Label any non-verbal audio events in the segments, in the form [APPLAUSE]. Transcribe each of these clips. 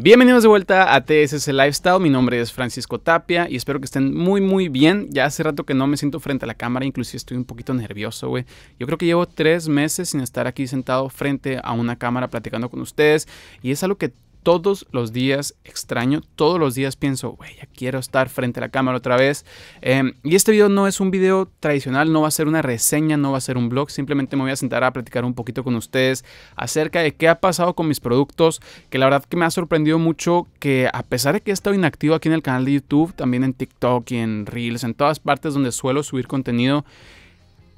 Bienvenidos de vuelta a TSS Lifestyle, mi nombre es Francisco Tapia y espero que estén muy muy bien. Ya hace rato que no me siento frente a la cámara, inclusive estoy un poquito nervioso, güey. Yo creo que llevo tres meses sin estar aquí sentado frente a una cámara platicando con ustedes y es algo que todos los días extraño, todos los días pienso, güey, ya quiero estar frente a la cámara otra vez. Em, y este video no es un video tradicional, no va a ser una reseña, no va a ser un blog, simplemente me voy a sentar a platicar un poquito con ustedes acerca de qué ha pasado con mis productos, que la verdad que me ha sorprendido mucho que a pesar de que he estado inactivo aquí en el canal de YouTube, también en TikTok y en Reels, en todas partes donde suelo subir contenido,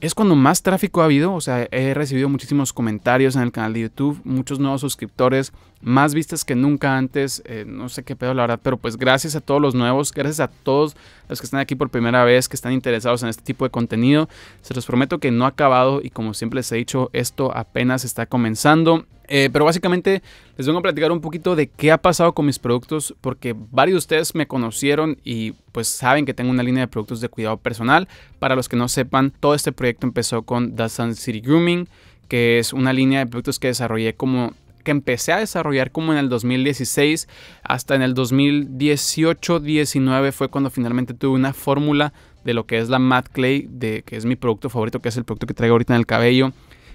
es cuando más tráfico ha habido, o sea, he recibido muchísimos comentarios en el canal de YouTube, muchos nuevos suscriptores, más vistas que nunca antes. Eh, no sé qué pedo, la verdad, pero pues gracias a todos los nuevos, gracias a todos los que están aquí por primera vez, que están interesados en este tipo de contenido. Se los prometo que no ha acabado y como siempre les he dicho, esto apenas está comenzando. Eh, pero básicamente les vengo a platicar un poquito de qué ha pasado con mis productos, porque varios de ustedes me conocieron y pues saben que tengo una línea de productos de cuidado personal. Para los que no sepan, todo este proyecto empezó con The Sun City Grooming, que es una línea de productos que desarrollé como empecé a desarrollar como en el 2016 hasta en el 2018-19 fue cuando finalmente tuve una fórmula de lo que es la Matte Clay, de, que es mi producto favorito, que es el producto que traigo ahorita en el cabello.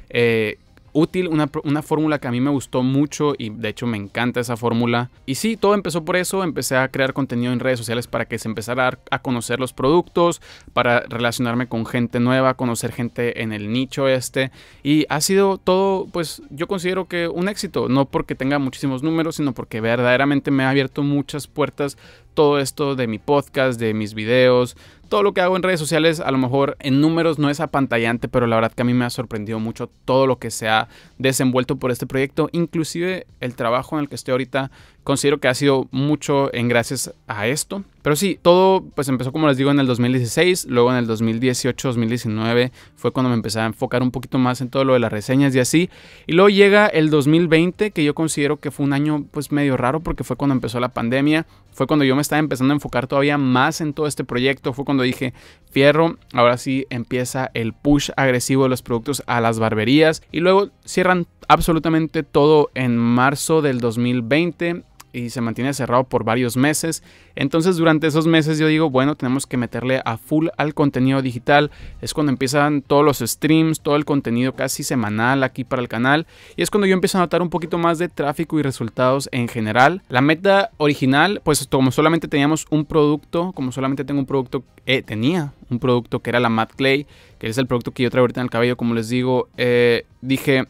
Eh, útil, una, fórmula que a mí me gustó mucho y de hecho me encanta esa fórmula. Y sí, todo empezó por eso, empecé a crear contenido en redes sociales para que se empezara a, a conocer los productos, para relacionarme con gente nueva, conocer gente en el nicho este. Y ha sido todo, pues yo considero que un éxito, no porque tenga muchísimos números, sino porque verdaderamente me ha abierto muchas puertas todo esto de mi podcast, de mis videos, todo lo que hago en redes sociales, a lo mejor en números no es apantallante, pero la verdad que a mí me ha sorprendido mucho todo lo que se ha desenvuelto por este proyecto, inclusive el trabajo en el que estoy ahorita considero que ha sido mucho en gracias a esto. Pero sí, todo pues empezó como les digo en el 2016, luego en el 2018-2019 fue cuando me empecé a enfocar un poquito más en todo lo de las reseñas y así. Y luego llega el 2020 que yo considero que fue un año pues medio raro porque fue cuando empezó la pandemia, fue cuando yo me estaba empezando a enfocar todavía más en todo este proyecto, fue cuando dije, fierro, ahora sí empieza el push agresivo de los productos a las barberías y luego cierran absolutamente todo en marzo del 2020 y se mantiene cerrado por varios meses. Entonces durante esos meses yo digo, bueno, tenemos que meterle a full al contenido digital. Es cuando empiezan todos los streams, todo el contenido casi semanal aquí para el canal. Y es cuando yo empiezo a notar un poquito más de tráfico y resultados en general. La meta original, pues como solamente teníamos un producto, como solamente tengo un producto, eh, tenía un producto que era la mat Clay, que es el producto que yo traigo ahorita en el cabello, como les digo, eh, dije,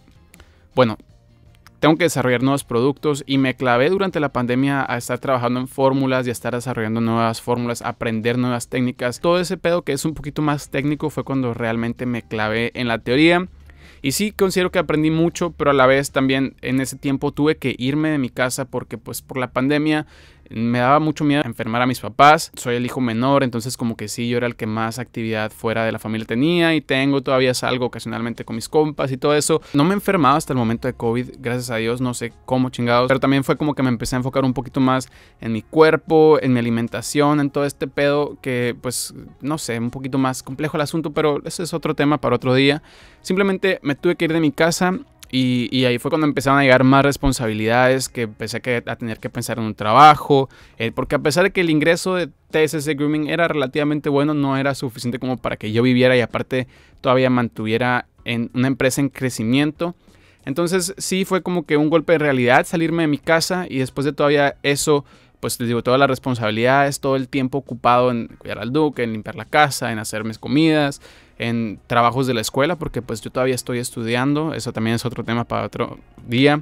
bueno, tengo que desarrollar nuevos productos y me clavé durante la pandemia a estar trabajando en fórmulas y a estar desarrollando nuevas fórmulas, aprender nuevas técnicas. Todo ese pedo que es un poquito más técnico fue cuando realmente me clavé en la teoría. Y sí, considero que aprendí mucho, pero a la vez también en ese tiempo tuve que irme de mi casa porque pues por la pandemia me daba mucho miedo enfermar a mis papás. Soy el hijo menor, entonces como que sí, yo era el que más actividad fuera de la familia tenía y tengo, todavía salgo ocasionalmente con mis compas y todo eso. No me he enfermado hasta el momento de COVID, gracias a Dios, no sé cómo chingados, pero también fue como que me empecé a enfocar un poquito más en mi cuerpo, en mi alimentación, en todo este pedo que pues no sé, un poquito más complejo el asunto, pero ese es otro tema para otro día. Simplemente me tuve que ir de mi casa y, ahí fue cuando empezaron a llegar más responsabilidades, que empecé a tener que pensar en un trabajo, eh, porque a pesar de que el ingreso de TSS Grooming era relativamente bueno, no era suficiente como para que yo viviera y aparte todavía mantuviera en una empresa en crecimiento. Entonces sí fue como que un golpe de realidad salirme de mi casa y después de todavía eso, pues les digo, todas las responsabilidades, todo el tiempo ocupado en cuidar al duque, en limpiar la casa, en hacer mis comidas, en trabajos de la escuela, porque pues yo todavía estoy estudiando, eso también es otro tema para otro día.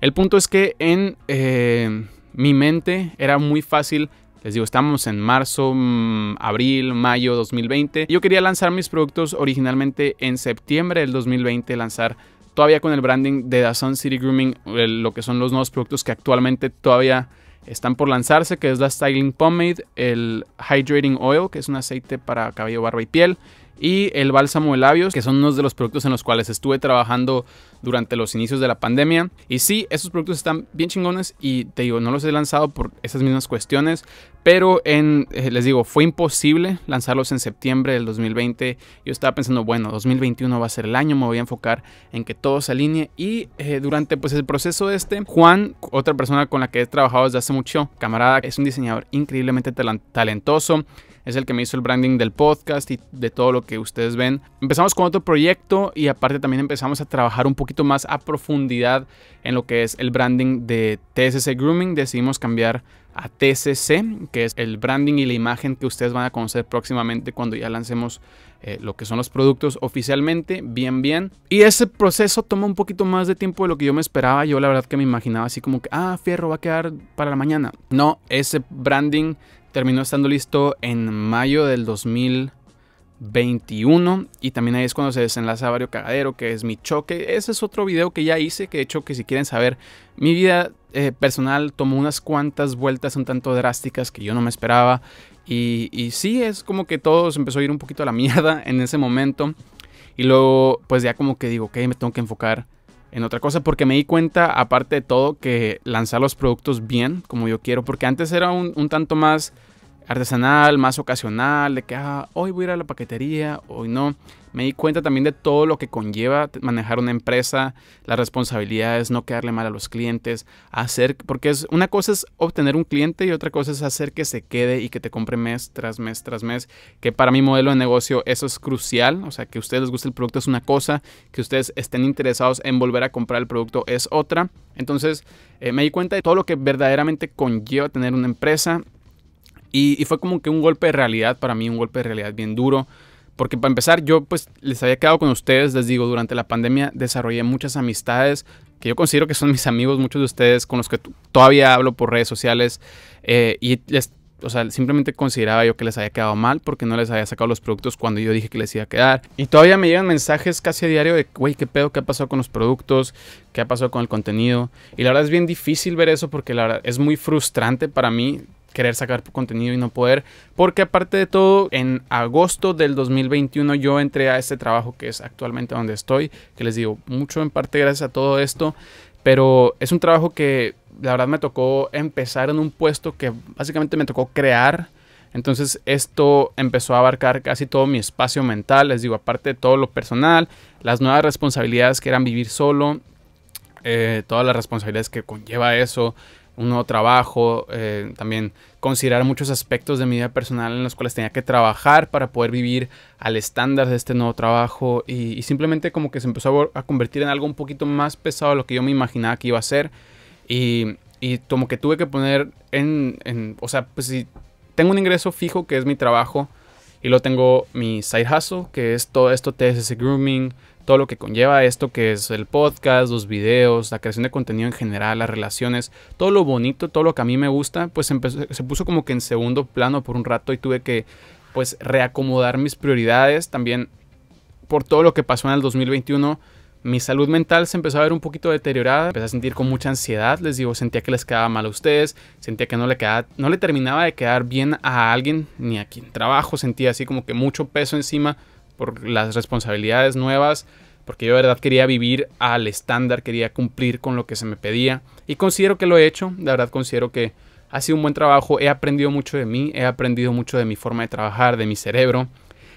El punto es que en eh, mi mente era muy fácil, les digo, estamos en marzo, mm, abril, mayo 2020, yo quería lanzar mis productos originalmente en septiembre del 2020, lanzar todavía con el branding de Sun City Grooming, lo que son los nuevos productos que actualmente todavía están por lanzarse, que es la Styling Pomade, el Hydrating Oil, que es un aceite para cabello, barba y piel, y el bálsamo de labios, que son unos de los productos en los cuales estuve trabajando durante los inicios de la pandemia. Y sí, esos productos están bien chingones y te digo, no los he lanzado por esas mismas cuestiones, pero en, eh, les digo, fue imposible lanzarlos en septiembre del 2020. Yo estaba pensando, bueno, 2021 va a ser el año, me voy a enfocar en que todo se alinee y eh, durante pues el proceso este, Juan, otra persona con la que he trabajado desde hace mucho, camarada, es un diseñador increíblemente talentoso es el que me hizo el branding del podcast y de todo lo que ustedes ven. Empezamos con otro proyecto y aparte también empezamos a trabajar un poquito más a profundidad en lo que es el branding de TSC Grooming. Decidimos cambiar a TCC, que es el branding y la imagen que ustedes van a conocer próximamente cuando ya lancemos eh, lo que son los productos oficialmente, bien, bien. Y ese proceso tomó un poquito más de tiempo de lo que yo me esperaba. Yo la verdad que me imaginaba así como que, ah, fierro va a quedar para la mañana. No, ese branding terminó estando listo en mayo del 2021 y también ahí es cuando se desenlaza Vario Cagadero, que es mi choque. Ese es otro video que ya hice, que de hecho que si quieren saber, mi vida eh, personal tomó unas cuantas vueltas un tanto drásticas que yo no me esperaba y, y sí, es como que todo se empezó a ir un poquito a la [LAUGHS] mierda en ese momento. Y luego, pues ya como que digo, ok, me tengo que enfocar en otra cosa, porque me di cuenta, aparte de todo, que lanzar los productos bien, como yo quiero, porque antes era un, tanto más artesanal, más ocasional, de que ah, hoy voy a ir a la paquetería, hoy no. Me di cuenta también de todo lo que conlleva manejar una empresa, las responsabilidades, no quedarle mal a los clientes, hacer, porque es una cosa es obtener un cliente y otra cosa es hacer que se quede y que te compre mes tras mes tras mes, que para mi modelo de negocio eso es crucial, o sea, que a ustedes les guste el producto es una cosa, que ustedes estén interesados en volver a comprar el producto es otra. Entonces, eh, me di cuenta de todo lo que verdaderamente conlleva tener una empresa y, fue como que un golpe de realidad para mí, un golpe de realidad bien duro. Porque para empezar, yo pues les había quedado con ustedes, les digo, durante la pandemia desarrollé muchas amistades que yo considero que son mis amigos, muchos de ustedes con los que todavía hablo por redes sociales. Eh, y les, o sea, simplemente consideraba yo que les había quedado mal porque no les había sacado los productos cuando yo dije que les iba a quedar. Y todavía me llegan mensajes casi a diario de, güey, ¿qué pedo? ¿Qué ha pasado con los productos? ¿Qué ha pasado con el contenido? Y la verdad es bien difícil ver eso porque la verdad es muy frustrante para mí querer sacar contenido y no poder, porque aparte de todo, en agosto del 2021 yo entré a este trabajo que es actualmente donde estoy, que les digo mucho en parte gracias a todo esto, pero es un trabajo que la verdad me tocó empezar en un puesto que básicamente me tocó crear. Entonces esto empezó a abarcar casi todo mi espacio mental, les digo, aparte de todo lo personal, las nuevas responsabilidades que eran vivir solo, eh, todas las responsabilidades que conlleva eso, un nuevo trabajo, eh, también considerar muchos aspectos de mi vida personal en los cuales tenía que trabajar para poder vivir al estándar de este nuevo trabajo y, simplemente como que se empezó a, convertir en algo un poquito más pesado de lo que yo me imaginaba que iba a ser y, y como que tuve que poner en, en, o sea, pues si tengo un ingreso fijo que es mi trabajo y lo tengo mi side hustle que es todo esto TSS Grooming, todo lo que conlleva esto que es el podcast, los videos, la creación de contenido en general, las relaciones, todo lo bonito, todo lo que a mí me gusta, pues se puso como que en segundo plano por un rato y tuve que pues reacomodar mis prioridades también por todo lo que pasó en el 2021. Mi salud mental se empezó a ver un poquito deteriorada, empecé a sentir con mucha ansiedad, les digo, sentía que les quedaba mal a ustedes, sentía que no le, quedaba, no le terminaba de quedar bien a alguien ni a quien trabajo, sentía así como que mucho peso encima, por las responsabilidades nuevas, porque yo de verdad quería vivir al estándar, quería cumplir con lo que se me pedía y considero que lo he hecho, de verdad considero que ha sido un buen trabajo, he aprendido mucho de mí, he aprendido mucho de mi forma de trabajar, de mi cerebro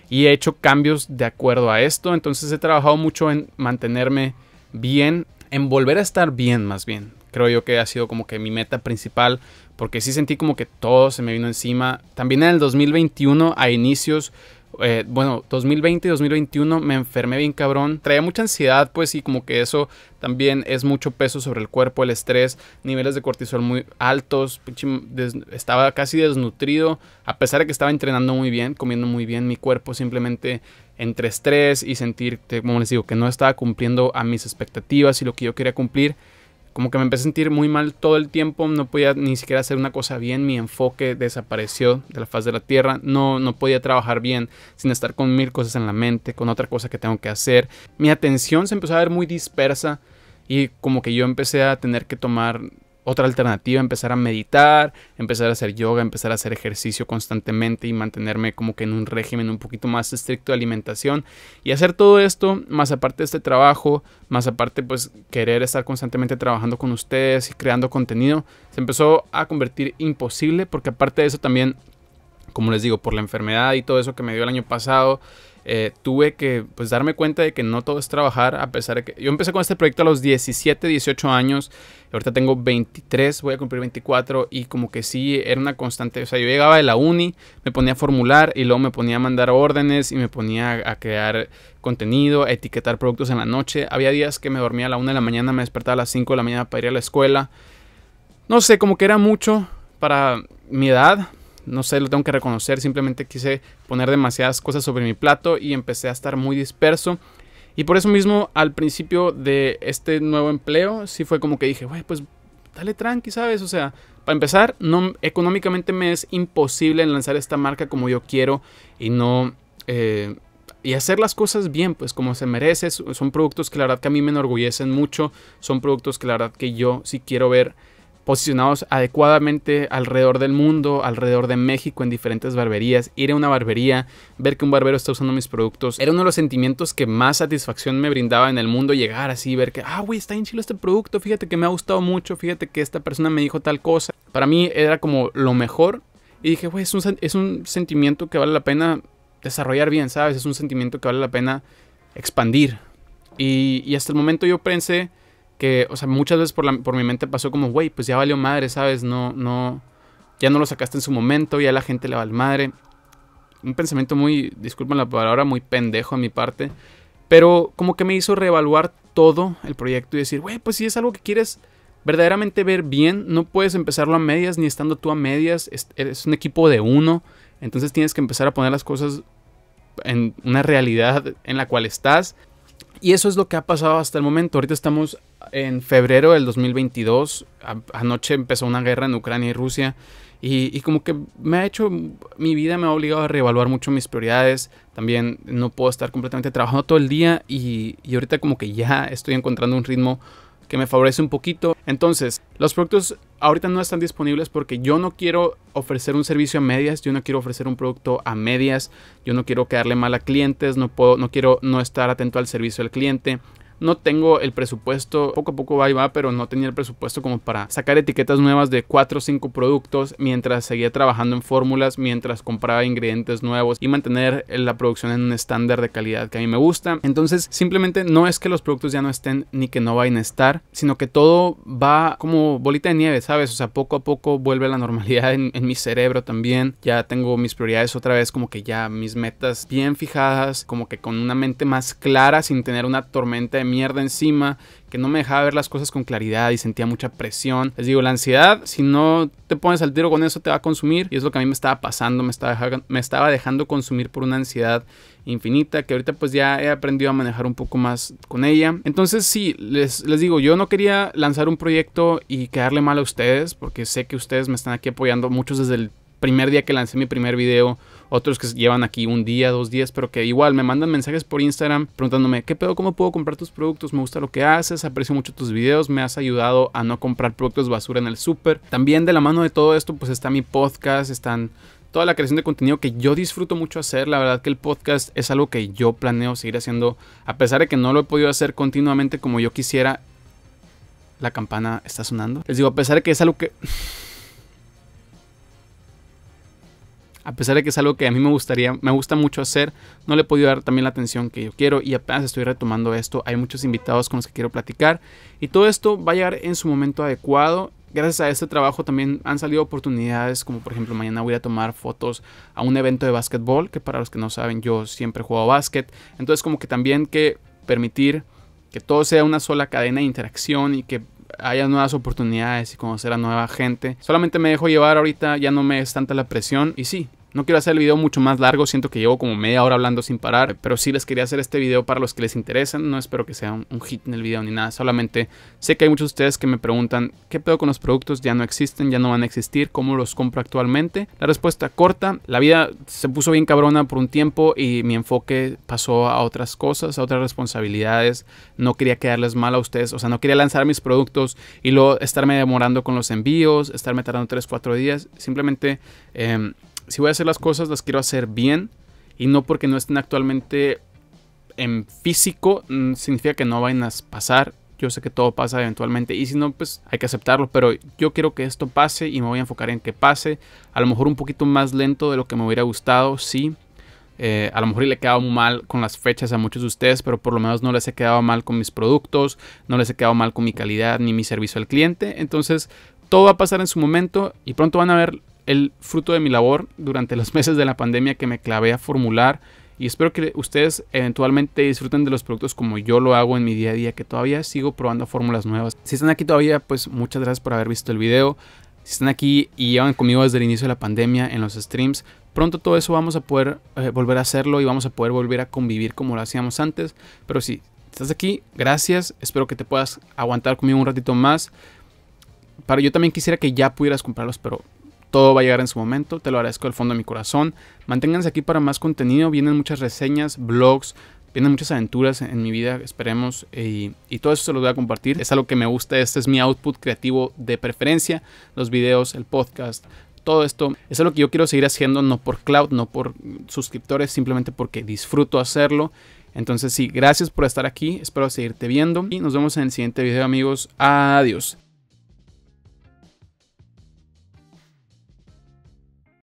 y he hecho cambios de acuerdo a esto, entonces he trabajado mucho en mantenerme bien, en volver a estar bien más bien. Creo yo que ha sido como que mi meta principal, porque sí sentí como que todo se me vino encima. También en el 2021, a inicios, eh, bueno, 2020 y 2021 me enfermé bien cabrón. Traía mucha ansiedad, pues, y como que eso también es mucho peso sobre el cuerpo, el estrés, niveles de cortisol muy altos. Estaba casi desnutrido, a pesar de que estaba entrenando muy bien, comiendo muy bien. Mi cuerpo simplemente entre estrés y sentir, como les digo, que no estaba cumpliendo a mis expectativas y lo que yo quería cumplir como que me empecé a sentir muy mal todo el tiempo, no podía ni siquiera hacer una cosa bien, mi enfoque desapareció de la faz de la tierra, no, no podía trabajar bien sin estar con mil cosas en la mente, con otra cosa que tengo que hacer, mi atención se empezó a ver muy dispersa y como que yo empecé a tener que tomar otra alternativa, empezar a meditar, empezar a hacer yoga, empezar a hacer ejercicio constantemente y mantenerme como que en un régimen un poquito más estricto de alimentación y hacer todo esto, más aparte de este trabajo, más aparte pues querer estar constantemente trabajando con ustedes y creando contenido, se empezó a convertir imposible porque aparte de eso también como les digo, por la enfermedad y todo eso que me dio el año pasado, eh, tuve que pues darme cuenta de que no todo es trabajar, a pesar de que yo empecé con este proyecto a los 17, 18 años, ahorita tengo 23, voy a cumplir 24 y como que sí, era una constante, o sea, yo llegaba de la uni, me ponía a formular y luego me ponía a mandar órdenes y me ponía a crear contenido, a etiquetar productos en la noche, había días que me dormía a la 1 de la mañana, me despertaba a las 5 de la mañana para ir a la escuela, no sé, como que era mucho para mi edad, no sé, lo tengo que reconocer, simplemente quise poner demasiadas cosas sobre mi plato y empecé a estar muy disperso. Y por eso mismo al principio de este nuevo empleo, sí fue como que dije, güey, pues dale tranqui, ¿sabes? O sea, para empezar, no, económicamente me es imposible lanzar esta marca como yo quiero y no... Eh, y hacer las cosas bien, pues como se merece. Son productos que la verdad que a mí me enorgullecen mucho. Son productos que la verdad que yo sí quiero ver posicionados adecuadamente alrededor del mundo, alrededor de México, en diferentes barberías, ir a una barbería, ver que un barbero está usando mis productos. Era uno de los sentimientos que más satisfacción me brindaba en el mundo llegar así, ver que, ah, güey, está bien chido este producto, fíjate que me ha gustado mucho, fíjate que esta persona me dijo tal cosa. Para mí era como lo mejor y dije, güey, es un, sentimiento que vale la pena desarrollar bien, ¿sabes? Es un sentimiento que vale la pena expandir. Y, y hasta el momento yo pensé que, o sea, muchas veces por, mi mente pasó como, güey, pues ya valió madre, ¿sabes? No, no, ya no lo sacaste en su momento, ya la gente le va al madre. Un pensamiento muy, disculpen la palabra, muy pendejo a mi parte, pero como que me hizo reevaluar todo el proyecto y decir, güey, pues si es algo que quieres verdaderamente ver bien, no puedes empezarlo a medias ni estando tú a medias, eres es un equipo de uno, entonces tienes que empezar a poner las cosas en una realidad en la cual estás. Y eso es lo que ha pasado hasta el momento. Ahorita estamos en febrero del 2022. anoche empezó una guerra en Ucrania y Rusia. Y, como que me ha hecho, mi vida me ha obligado a reevaluar mucho mis prioridades. También no puedo estar completamente trabajando todo el día y, y ahorita como que ya estoy encontrando un ritmo que me favorece un poquito. Entonces, los productos ahorita no están disponibles porque yo no quiero ofrecer un servicio a medias, yo no quiero ofrecer un producto a medias, yo no quiero quedarle mal a clientes, no puedo, no quiero no estar atento al servicio del cliente no tengo el presupuesto, poco a poco va y va, pero no tenía el presupuesto como para sacar etiquetas nuevas de 4 o 5 productos mientras seguía trabajando en fórmulas, mientras compraba ingredientes nuevos y mantener la producción en un estándar de calidad que a mí me gusta. Entonces simplemente no es que los productos ya no estén ni que no vayan a estar, sino que todo va como bolita de nieve, ¿sabes? O sea, poco a poco vuelve a la normalidad en, mi cerebro también. Ya tengo mis prioridades otra vez, como que ya mis metas bien fijadas, como que con una mente más clara sin tener una tormenta de mierda encima, que no me dejaba ver las cosas con claridad y sentía mucha presión. Les digo, la ansiedad, si no te pones al tiro con eso, te va a consumir. Y es lo que a mí me estaba pasando, me estaba, dejando, me estaba dejando consumir por una ansiedad infinita, que ahorita pues ya he aprendido a manejar un poco más con ella. Entonces sí, les, les digo, yo no quería lanzar un proyecto y quedarle mal a ustedes, porque sé que ustedes me están aquí apoyando muchos desde el primer día que lancé mi primer video, otros que llevan aquí un día, dos días, pero que igual me mandan mensajes por Instagram preguntándome, ¿qué pedo? ¿Cómo puedo comprar tus productos? Me gusta lo que haces, aprecio mucho tus videos, me has ayudado a no comprar productos basura en el súper. También de la mano de todo esto, pues está mi podcast, están toda la creación de contenido que yo disfruto mucho hacer. La verdad que el podcast es algo que yo planeo seguir haciendo, a pesar de que no lo he podido hacer continuamente como yo quisiera. La campana está sonando. Les digo, a pesar de que es algo que... a pesar de que es algo que a mí me gustaría, me gusta mucho hacer, no le he podido dar también la atención que yo quiero y apenas estoy retomando esto. Hay muchos invitados con los que quiero platicar y todo esto va a llegar en su momento adecuado gracias a este trabajo también han salido oportunidades, como por ejemplo mañana voy a tomar fotos a un evento de básquetbol, que para los que no saben yo siempre juego básquet, entonces como que también que permitir que todo sea una sola cadena de interacción y que haya nuevas oportunidades y conocer a nueva gente. Solamente me dejo llevar ahorita, ya no me es tanta la presión y sí, no quiero hacer el video mucho más largo, siento que llevo como media hora hablando sin parar, pero sí les quería hacer este video para los que les interesan, no espero que sea un, hit en el video ni nada, solamente sé que hay muchos de ustedes que me preguntan qué pedo con los productos, ya no existen, ya no van a existir, cómo los compro actualmente. La respuesta corta, la vida se puso bien cabrona por un tiempo y mi enfoque pasó a otras cosas, a otras responsabilidades, no quería quedarles mal a ustedes, o sea, no quería lanzar mis productos y luego estarme demorando con los envíos, estarme tardando 3, 4 días, simplemente... Eh, si voy a hacer las cosas, las quiero hacer bien y no porque no estén actualmente en físico, mm, significa que no vayan a pasar. Yo sé que todo pasa eventualmente y si no, pues hay que aceptarlo, pero yo quiero que esto pase y me voy a enfocar en que pase. A lo mejor un poquito más lento de lo que me hubiera gustado, sí. Eh, a lo mejor le he quedado mal con las fechas a muchos de ustedes, pero por lo menos no les he quedado mal con mis productos, no les he quedado mal con mi calidad ni mi servicio al cliente. Entonces, todo va a pasar en su momento y pronto van a ver el fruto de mi labor durante los [LAUGHS] meses de la pandemia que me clavé a formular y espero que ustedes eventualmente disfruten de los productos como yo lo hago en mi día a día, que todavía sigo probando fórmulas nuevas. Si están aquí todavía, pues muchas gracias por haber visto el video. Si están aquí y llevan conmigo desde el inicio de la pandemia en los streams, pronto todo eso vamos a poder eh, volver a hacerlo y vamos a poder volver a convivir como lo hacíamos antes. Pero si estás aquí, gracias. Espero que te puedas aguantar conmigo un ratito más. Para yo también quisiera que ya pudieras comprarlos, pero todo va a llegar en su momento, te lo agradezco del fondo de mi corazón. Manténganse aquí para más contenido, vienen muchas reseñas, blogs, vienen muchas aventuras en mi vida, esperemos, y, todo eso se los voy a compartir. Es algo que me gusta, este es mi output creativo de preferencia, los videos, el podcast. Todo esto es algo que yo quiero seguir haciendo, no por cloud, no por suscriptores, simplemente porque disfruto hacerlo. Entonces sí, gracias por estar aquí, espero seguirte viendo y nos vemos en el siguiente video amigos. Adiós.